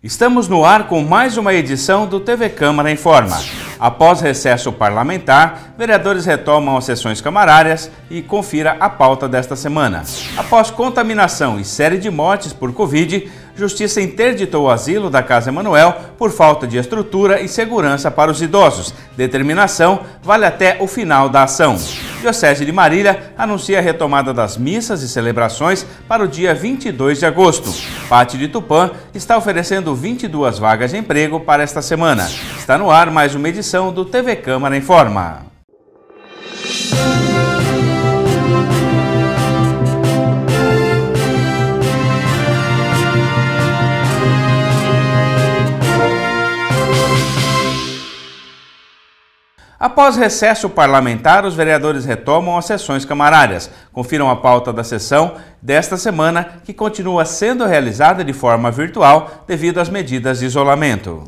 Estamos no ar com mais uma edição do TV Câmara Informa. Após recesso parlamentar, vereadores retomam as sessões camarárias e confira a pauta desta semana. Após contaminação e série de mortes por Covid, Justiça interditou o asilo da Casa Emanuel por falta de estrutura e segurança para os idosos. Determinação vale até o final da ação. Diocese de Marília anuncia a retomada das missas e celebrações para o dia 22 de agosto. Pátio de Tupã está oferecendo 22 vagas de emprego para esta semana. Está no ar mais uma edição do TV Câmara Informa. Após recesso parlamentar, os vereadores retomam as sessões camarárias. Confiram a pauta da sessão desta semana, que continua sendo realizada de forma virtual devido às medidas de isolamento.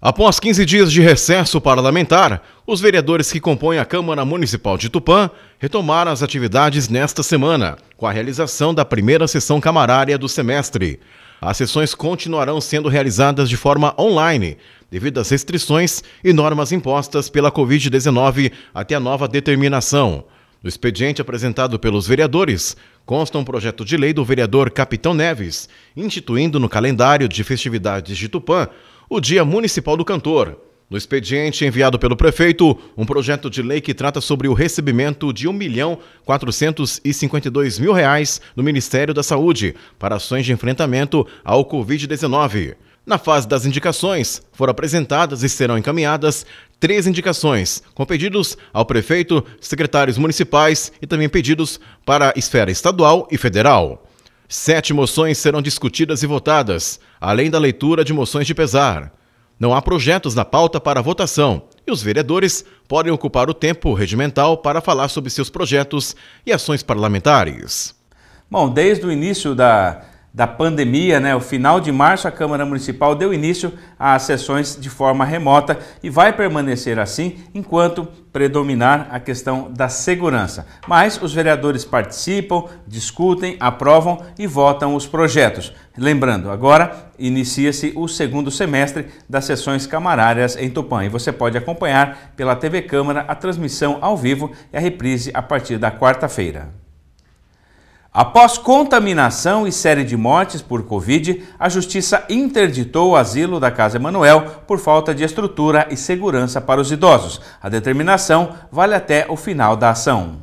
Após 15 dias de recesso parlamentar, os vereadores que compõem a Câmara Municipal de Tupã retomaram as atividades nesta semana, com a realização da primeira sessão camarária do semestre. As sessões continuarão sendo realizadas de forma online, devido às restrições e normas impostas pela Covid-19 até a nova determinação. No expediente apresentado pelos vereadores, consta um projeto de lei do vereador Capitão Neves, instituindo no calendário de festividades de Tupã o Dia Municipal do Cantor. No expediente enviado pelo prefeito, um projeto de lei que trata sobre o recebimento de R$ 1.452.000 do Ministério da Saúde para ações de enfrentamento ao Covid-19. Na fase das indicações, foram apresentadas e serão encaminhadas três indicações, com pedidos ao prefeito, secretários municipais e também pedidos para a esfera estadual e federal. Sete moções serão discutidas e votadas, além da leitura de moções de pesar. Não há projetos na pauta para votação e os vereadores podem ocupar o tempo regimental para falar sobre seus projetos e ações parlamentares. Bom, desde o início da da pandemia, né, o final de março, a Câmara Municipal deu início às sessões de forma remota e vai permanecer assim enquanto predominar a questão da segurança. Mas os vereadores participam, discutem, aprovam e votam os projetos. Lembrando, agora inicia-se o segundo semestre das sessões camarárias em Tupã e você pode acompanhar pela TV Câmara a transmissão ao vivo e a reprise a partir da quarta-feira. Após contaminação e série de mortes por Covid, a Justiça interditou o asilo da Casa Emanuel por falta de estrutura e segurança para os idosos. A determinação vale até o final da ação.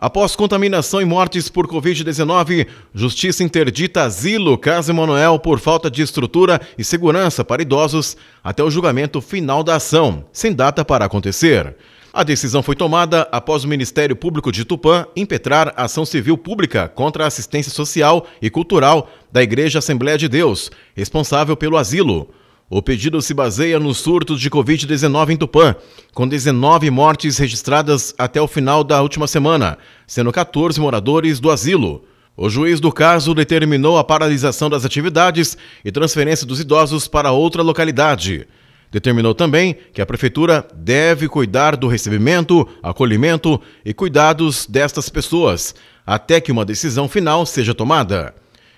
Após contaminação e mortes por Covid-19, Justiça interdita asilo Casa Emanuel por falta de estrutura e segurança para idosos até o julgamento final da ação, sem data para acontecer. A decisão foi tomada após o Ministério Público de Tupã impetrar ação civil pública contra a assistência social e cultural da Igreja Assembleia de Deus, responsável pelo asilo. O pedido se baseia nos surtos de Covid-19 em Tupã, com 19 mortes registradas até o final da última semana, sendo 14 moradores do asilo. O juiz do caso determinou a paralisação das atividades e transferência dos idosos para outra localidade. Determinou também que a Prefeitura deve cuidar do recebimento, acolhimento e cuidados destas pessoas, até que uma decisão final seja tomada.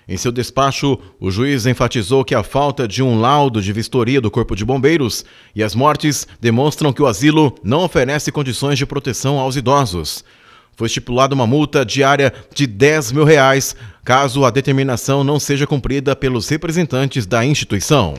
Em seu despacho, o juiz enfatizou que a falta de um laudo de vistoria do Corpo de Bombeiros e as mortes demonstram que o asilo não oferece condições de proteção aos idosos. Foi estipulada uma multa diária de 10 mil reais caso a determinação não seja cumprida pelos representantes da instituição.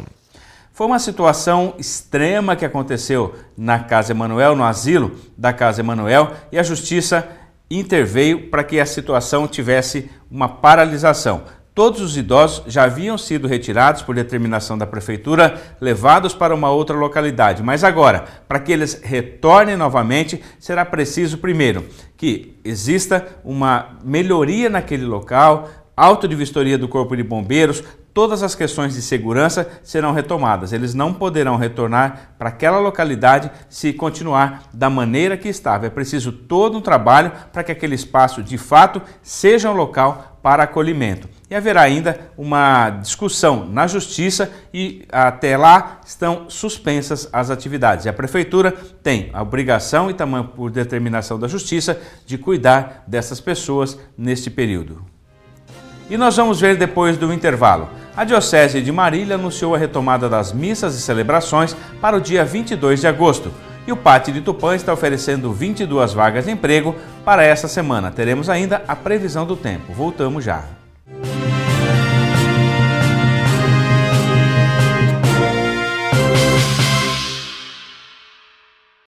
Foi uma situação extrema que aconteceu na Casa Emanuel, no asilo da Casa Emanuel, e a justiça interveio para que a situação tivesse uma paralisação. Todos os idosos já haviam sido retirados por determinação da prefeitura, levados para uma outra localidade. Mas agora, para que eles retornem novamente, será preciso, primeiro, que exista uma melhoria naquele local, auto de vistoria do Corpo de Bombeiros, todas as questões de segurança serão retomadas. Eles não poderão retornar para aquela localidade se continuar da maneira que estava. É preciso todo um trabalho para que aquele espaço de fato seja um local para acolhimento. E haverá ainda uma discussão na justiça e até lá estão suspensas as atividades. E a prefeitura tem a obrigação e também por determinação da justiça de cuidar dessas pessoas neste período. E nós vamos ver depois do intervalo. A Diocese de Marília anunciou a retomada das missas e celebrações para o dia 22 de agosto. E o Pátio de Tupã está oferecendo 22 vagas de emprego para essa semana. Teremos ainda a previsão do tempo. Voltamos já.